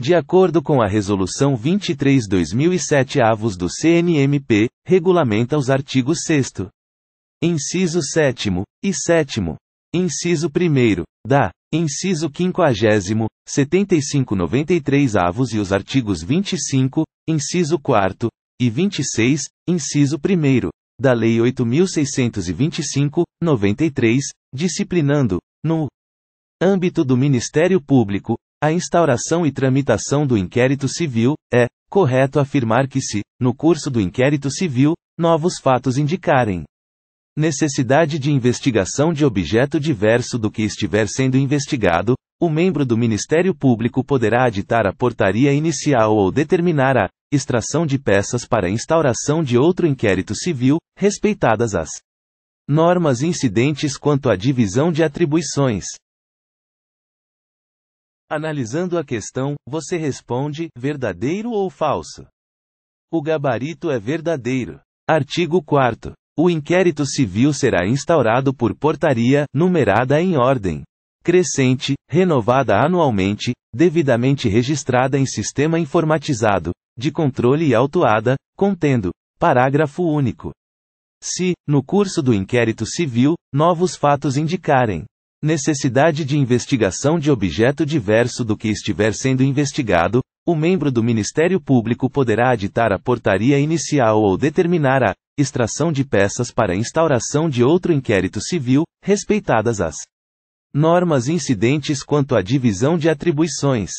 De acordo com a Resolução 23-2007 avos do CNMP, regulamenta os artigos 6 Inciso 7 e 7 Inciso 1 da Inciso 50 75 93 avos e os artigos 25, inciso 4 e 26, inciso 1 da Lei 8625, 93, disciplinando, no âmbito do Ministério Público, a instauração e tramitação do inquérito civil, é correto afirmar que se, no curso do inquérito civil, novos fatos indicarem necessidade de investigação de objeto diverso do que estiver sendo investigado, o membro do Ministério Público poderá aditar a portaria inicial ou determinar a extração de peças para instauração de outro inquérito civil, respeitadas as normas incidentes quanto à divisão de atribuições. Analisando a questão, você responde: verdadeiro ou falso? O gabarito é verdadeiro. Artigo 4. O inquérito civil será instaurado por portaria, numerada em ordem crescente, renovada anualmente, devidamente registrada em sistema informatizado, de controle e autuada, contendo, parágrafo único. Se, no curso do inquérito civil, novos fatos indicarem necessidade de investigação de objeto diverso do que estiver sendo investigado, o membro do Ministério Público poderá aditar a portaria inicial ou determinar a extração de peças para instauração de outro inquérito civil, respeitadas as normas incidentes quanto à divisão de atribuições.